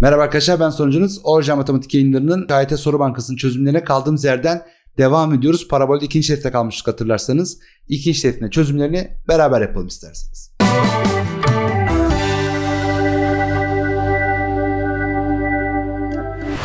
Merhaba arkadaşlar ben sonucunuz Orja Matematik yayınlarının KYT e Soru Bankası'nın çözümlerine kaldığımız yerden devam ediyoruz. Parabolde ikinci şerifte kalmıştık hatırlarsanız. İkinci şerifinde çözümlerini beraber yapalım isterseniz.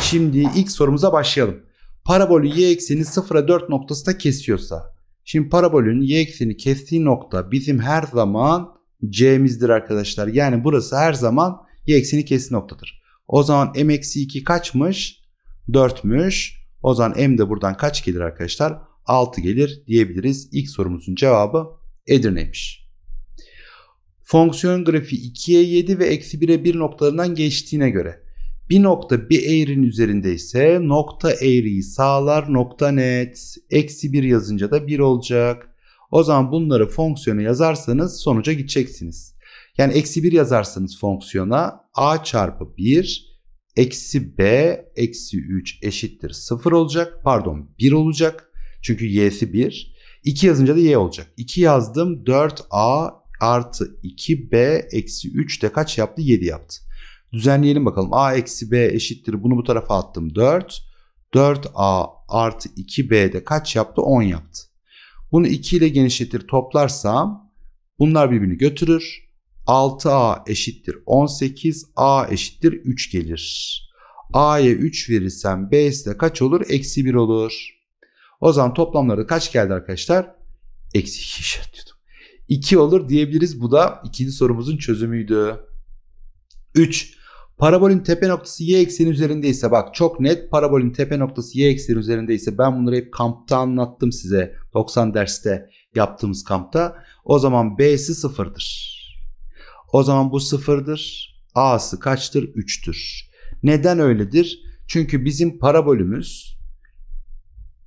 Şimdi ilk sorumuza başlayalım. Parabolü y ekseni 0'a 4 noktasında kesiyorsa. Şimdi parabolün y ekseni kestiği nokta bizim her zaman c'mizdir arkadaşlar. Yani burası her zaman y ekseni kesti noktadır. O zaman m eksi 2 kaçmış? 4'müş. O zaman m de buradan kaç gelir arkadaşlar? 6 gelir diyebiliriz. İlk sorumuzun cevabı Edirne'ymiş. Fonksiyon grafiği 2'ye 7 ve eksi 1'e 1 noktalarından geçtiğine göre bir nokta bir eğrinin üzerinde ise nokta eğriyi sağlar nokta net. Eksi 1 yazınca da 1 olacak. O zaman bunları fonksiyona yazarsanız sonuca gideceksiniz. Yani eksi 1 yazarsanız fonksiyona a çarpı 1 eksi b eksi 3 eşittir 0 olacak. Pardon 1 olacak. Çünkü y'si 1. 2 yazınca da y olacak. 2 yazdım 4a artı 2b eksi 3 de kaç yaptı? 7 yaptı. Düzenleyelim bakalım. a eksi b eşittir. Bunu bu tarafa attım 4. 4a artı 2b de kaç yaptı? 10 yaptı. Bunu 2 ile genişletir toplarsam bunlar birbirini götürür. 6a eşittir 18, a eşittir 3 gelir. a'ya 3 verirsem b'si de kaç olur? Eksi 1 olur. O zaman toplamları kaç geldi arkadaşlar? Eksi 2 işaretliyordum. 2 olur diyebiliriz. Bu da ikinci sorumuzun çözümüydü. 3. Parabolün tepe noktası y ekseni üzerindeyse bak çok net parabolün tepe noktası y ekseni üzerindeyse ben bunları hep kampta anlattım size 90 derste yaptığımız kampta. O zaman b'si sıfırdır. O zaman bu sıfırdır. A'sı kaçtır? 3'tür. Neden öyledir? Çünkü bizim parabolümüz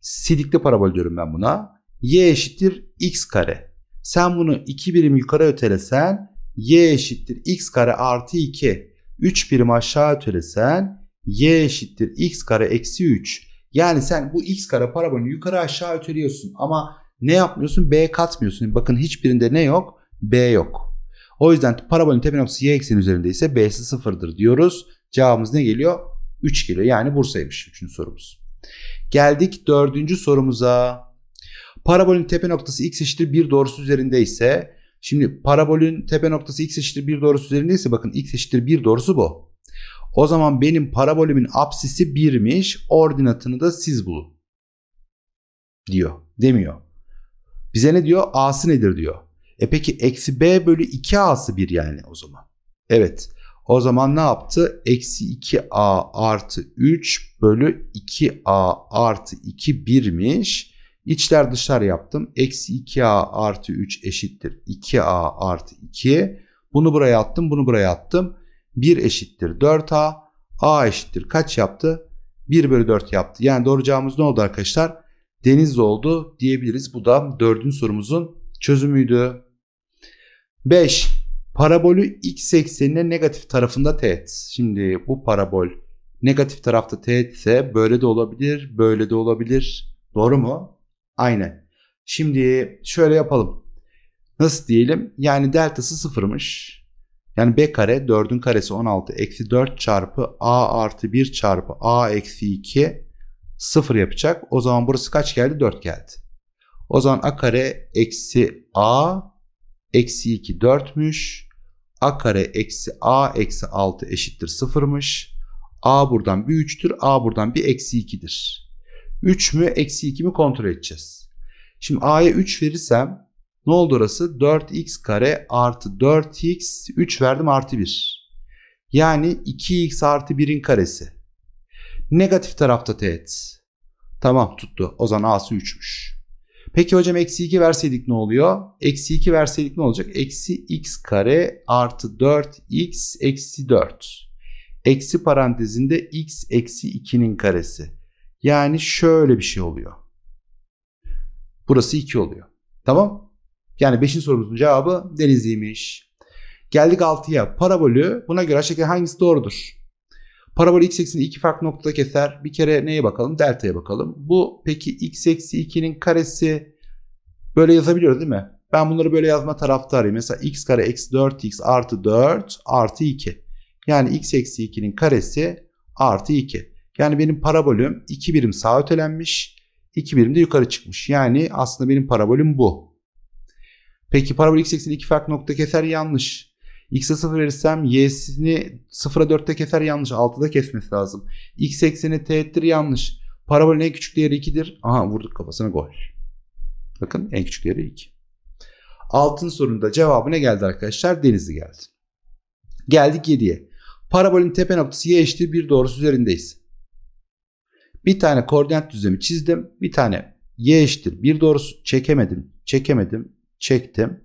sidikli parabol diyorum ben buna. Y eşittir x kare. Sen bunu 2 birim yukarı ötelesen y eşittir x kare artı 2. 3 birim aşağı ötelesen y eşittir x kare eksi 3. Yani sen bu x kare parabolünü yukarı aşağı öteliyorsun ama ne yapmıyorsun? B katmıyorsun. Bakın hiçbirinde ne yok? B yok. O yüzden parabolün tepe noktası y ekseni üzerinde ise b'si sıfırdır diyoruz. Cevabımız ne geliyor? 3 geliyor. Yani Bursa'ymış 3. sorumuz. Geldik 4. sorumuza. Parabolün tepe noktası x eşittir 1 doğrusu üzerinde ise şimdi parabolün tepe noktası x eşittir 1 doğrusu üzerinde ise bakın x eşittir 1 doğrusu bu. O zaman benim parabolümün apsisi 1'miş. Ordinatını da siz bulun. Diyor. Demiyor. Bize ne diyor? A'sı nedir diyor. E peki eksi b bölü 2a'sı 1 yani o zaman. Evet o zaman ne yaptı? Eksi 2a artı 3 bölü 2a artı 2 birmiş. İçler dışlar yaptım. Eksi 2a artı 3 eşittir 2a artı 2. Bunu buraya attım bunu buraya attım. 1 eşittir 4a. a eşittir kaç yaptı? 1 bölü 4 yaptı. Yani doğru cevabımız ne oldu arkadaşlar? Deniz oldu diyebiliriz. Bu da dördüncü sorumuzun çözümüydü. 5. Parabolü x eksenine negatif tarafında teğet. Şimdi bu parabol negatif tarafta teğet ise böyle de olabilir, böyle de olabilir. Doğru mu? Aynen. Şimdi şöyle yapalım. Nasıl diyelim? Yani deltası sıfırmış. Yani b kare 4'ün karesi 16 eksi 4 çarpı a artı 1 çarpı a eksi 2 sıfır yapacak. O zaman burası kaç geldi? 4 geldi. O zaman a kare eksi a Eksi 2 4'müş. A kare eksi A eksi 6 eşittir 0'mış. A buradan bir 3'tür. A buradan bir eksi 2'dir. 3 mü eksi 2 mi kontrol edeceğiz. Şimdi A'ya 3 verirsem ne oldu orası? 4x kare artı 4x 3 verdim artı 1. Yani 2x artı 1'in karesi. Negatif tarafta teğet. Tamam tuttu. O zaman A'sı 3'müş. Peki hocam eksi 2 verseydik ne oluyor? Eksi 2 verseydik ne olacak? Eksi x kare artı 4x eksi 4. Eksi parantezinde x eksi 2'nin karesi. Yani şöyle bir şey oluyor. Burası 2 oluyor. Tamam. Yani 5. sorumuzun cevabı denizliymiş. Geldik 6'ya. Parabolü buna göre aşağıdaki hangisi doğrudur? Parabol x eksini iki farklı noktada keser. Bir kere neye bakalım? Delta'ya bakalım. Bu peki x eksi 2'nin karesi böyle yazabiliyoruz değil mi? Ben bunları böyle yazma taraftarıyım. Mesela x kare eksi 4x artı 4 artı 2. Yani x eksi 2'nin karesi artı 2. Yani benim parabolüm 2 birim sağa ötelenmiş. 2 birim de yukarı çıkmış. Yani aslında benim parabolüm bu. Peki parabol x ekseni iki farklı nokta keser yanlış. X'e 0 verirsem Y'sini 0'a 4'te keser yanlış. 6'da kesmesi lazım. X ekseni teğettir yanlış. Parabolün en küçük değeri 2'dir. Aha vurduk kafasına gol. Bakın en küçük değeri 2. Altın sorunda cevabı ne geldi arkadaşlar? Denizli geldi. Geldik 7'ye. Parabolün tepe noktası y eşittir 1 doğrusu üzerindeyiz. Bir tane koordinat düzlemi çizdim. Bir tane y eşittir 1 doğrusu çekemedim. Çekemedim. Çektim.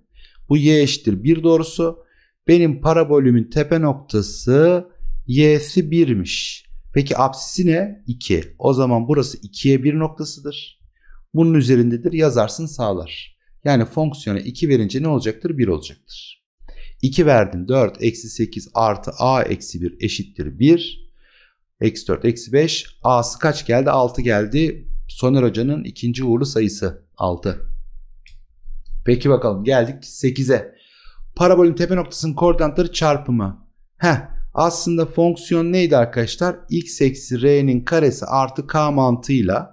Bu y eşittir 1 doğrusu. Benim parabolümün tepe noktası y'si 1'miş. Peki apsisi ne? 2. O zaman burası 2'ye 1 noktasıdır. Bunun üzerindedir yazarsın sağlar. Yani fonksiyona 2 verince ne olacaktır? 1 olacaktır. 2 verdin 4 eksi 8 artı a eksi 1 eşittir 1. Eksi 4 eksi 5 a'sı kaç geldi? 6 geldi. Soner Hoca'nın ikinci uğurlu sayısı 6. Peki bakalım geldik 8'e. Parabolün tepe noktasının koordinatları çarpımı. Heh, aslında fonksiyon neydi arkadaşlar? x eksi r'nin karesi artı k mantığıyla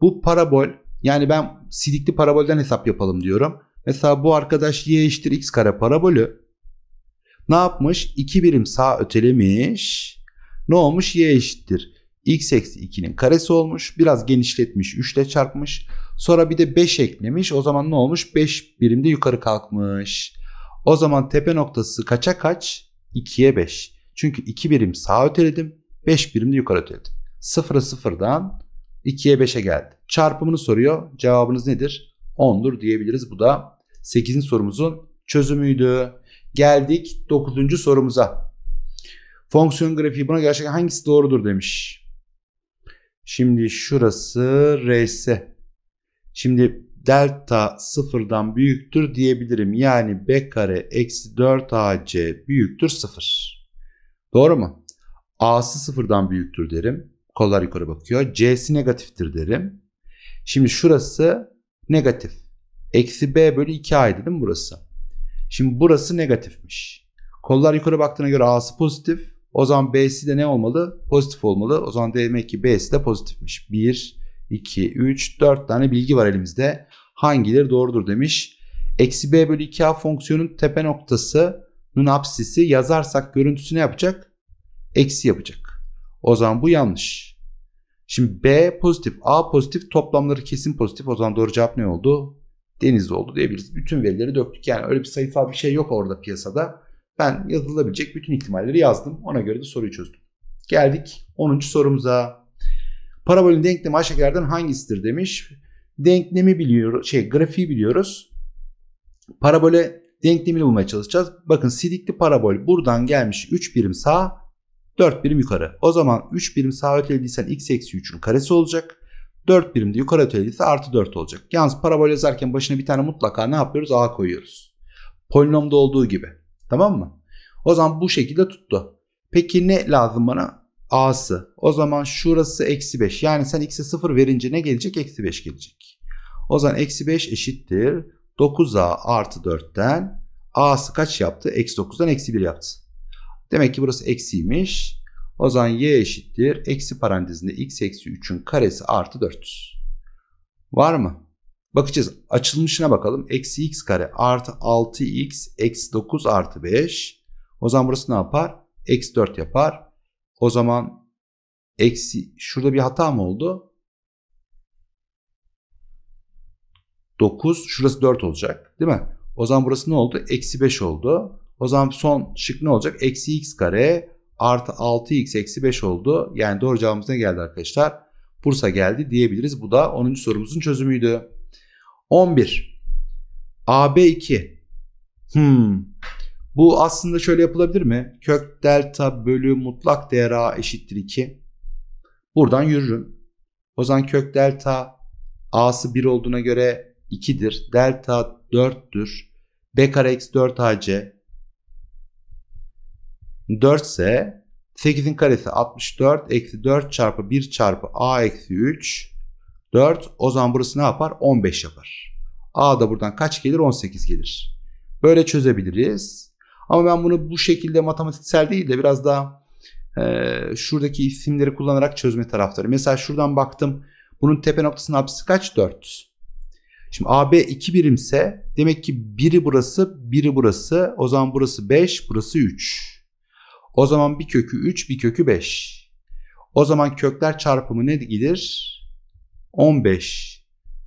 bu parabol yani ben sidikli parabolden hesap yapalım diyorum. Mesela bu arkadaş y eşittir x kare parabolü ne yapmış? 2 birim sağ ötelemiş. Ne olmuş? Y eşittir. X eksi 2'nin karesi olmuş. Biraz genişletmiş. 3 ile çarpmış. Sonra bir de 5 eklemiş. O zaman ne olmuş? 5 birimde yukarı kalkmış. O zaman tepe noktası kaça kaç? 2'ye 5. Çünkü 2 birim sağa öteledim. 5 birim de yukarı öteledim. 0'a 0'dan 2'ye 5'e geldi. Çarpımını soruyor. Cevabınız nedir? 10'dur diyebiliriz. Bu da 8. sorumuzun çözümüydü. Geldik 9. sorumuza. Fonksiyon grafiği buna gerçekten hangisi doğrudur demiş. Şimdi şurası RS. Şimdi delta sıfırdan büyüktür diyebilirim. Yani b kare eksi 4ac büyüktür sıfır Doğru mu? a'sı sıfırdan büyüktür derim. Kollar yukarı bakıyor. c'si negatiftir derim. Şimdi şurası negatif. Eksi b bölü 2 a dedim burası? Şimdi burası negatifmiş. Kollar yukarı baktığına göre a'sı pozitif. O zaman b'si de ne olmalı? Pozitif olmalı. O zaman demek ki b'si de pozitifmiş. 1, 2, 3, 4 tane bilgi var elimizde. Hangileri doğrudur demiş. Eksi b bölü 2a fonksiyonun tepe noktasının apsisi yazarsak görüntüsü ne yapacak? Eksi yapacak. O zaman bu yanlış. Şimdi b pozitif, a pozitif toplamları kesin pozitif. O zaman doğru cevap ne oldu? Denizli oldu diyebiliriz. Bütün verileri döktük. Yani öyle bir sayısal bir şey yok orada piyasada. Ben yazılabilecek bütün ihtimalleri yazdım. Ona göre de soruyu çözdüm. Geldik 10. sorumuza. Parabolün denklemi aşağıdakilerden hangisidir demiş. Denklemi biliyoruz, şey grafiği biliyoruz. Parabole denklemini bulmaya çalışacağız. Bakın sidikli parabol buradan gelmiş 3 birim sağ, 4 birim yukarı. O zaman 3 birim sağ ötelediysen x eksi 3'ün karesi olacak. 4 birim de yukarı ötelediyse artı 4 olacak. Yalnız parabol yazarken başına bir tane mutlaka ne yapıyoruz? A koyuyoruz. Polinomda olduğu gibi. Tamam mı? O zaman bu şekilde tuttu. Peki ne lazım bana? A'sı. O zaman şurası eksi 5. Yani sen x'e 0 verince ne gelecek? Eksi 5 gelecek. O zaman eksi 5 eşittir. 9A artı 4'ten A'sı kaç yaptı? Eksi 9'dan eksi 1 yaptı. Demek ki burası eksiymiş. O zaman y eşittir. Eksi parantezinde x eksi 3'ün karesi artı 4. Var mı? Bakacağız. Açılmışına bakalım. Eksi x kare artı 6x eksi 9 artı 5. O zaman burası ne yapar? Eksi 4 yapar. O zaman eksi şurada bir hata mı oldu? 9 şurası 4 olacak değil mi? O zaman burası ne oldu? Eksi 5 oldu. O zaman son şık ne olacak? Eksi x kare artı 6x eksi 5 oldu. Yani doğru cevabımız ne geldi arkadaşlar? Bursa geldi diyebiliriz. Bu da 10. sorumuzun çözümüydü. 11. AB2. Hmm. Bu aslında şöyle yapılabilir mi? Kök delta bölü mutlak değer a eşittir 2. Buradan yürürüm. O zaman kök delta a'sı 1 olduğuna göre 2'dir. Delta 4'tür. B kare eksi 4 ac 4 ise 8'in karesi 64 eksi 4 çarpı 1 çarpı a eksi 3 4 o zaman burası ne yapar? 15 yapar. A da buradan kaç gelir? 18 gelir. Böyle çözebiliriz. Ama ben bunu bu şekilde matematiksel değil de biraz daha e, şuradaki isimleri kullanarak çözme taraftarı. Mesela şuradan baktım. Bunun tepe noktasının apsisi kaç? 4. Şimdi AB 2 birimse demek ki biri burası, biri burası. O zaman burası 5, burası 3. O zaman bir kökü 3, bir kökü 5. O zaman kökler çarpımı ne gelir? 15.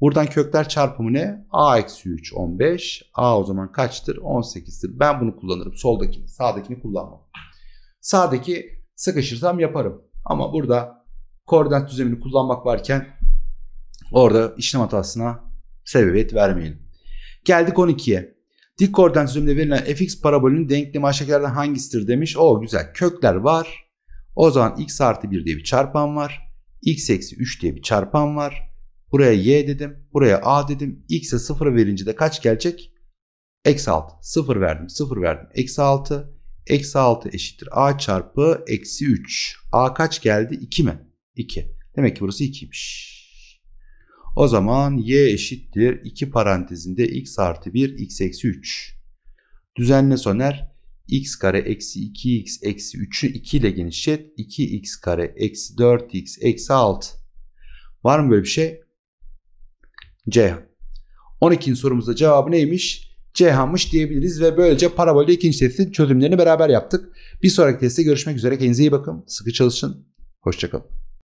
Buradan kökler çarpımı ne? A eksi 3 15. A o zaman kaçtır? 18'tir. Ben bunu kullanırım. Soldakini. Sağdakini kullanmam. Sağdaki sıkışırsam yaparım. Ama burada koordinat düzlemini kullanmak varken orada işlem hatasına sebebiyet vermeyelim. Geldik 12'ye. Dik koordinat düzleminde verilen fx parabolünün denklemi aşağıdakilerden hangisidir demiş. O güzel. Kökler var. O zaman x artı 1 diye bir çarpan var. x eksi 3 diye bir çarpan var. Buraya y dedim. Buraya a dedim. X'e 0 verince de kaç gelecek? Eksi 6. 0 verdim. 0 verdim. Eksi 6. Eksi 6 eşittir. A çarpı eksi 3. A kaç geldi? 2 mi? 2. Demek ki burası 2'ymiş. O zaman y eşittir 2 parantezinde x artı 1 x eksi 3. Düzenle soner x kare eksi 2x eksi 3'ü 2 ile genişlet. 2x kare eksi 4x eksi 6. Var mı böyle bir şey? Ceyhan. 12. sorumuzda cevabı neymiş? Ceyhan'mış diyebiliriz ve böylece parabolde ikinci testin çözümlerini beraber yaptık. Bir sonraki testte görüşmek üzere. Kendinize iyi bakın. Sıkı çalışın. Hoşçakalın.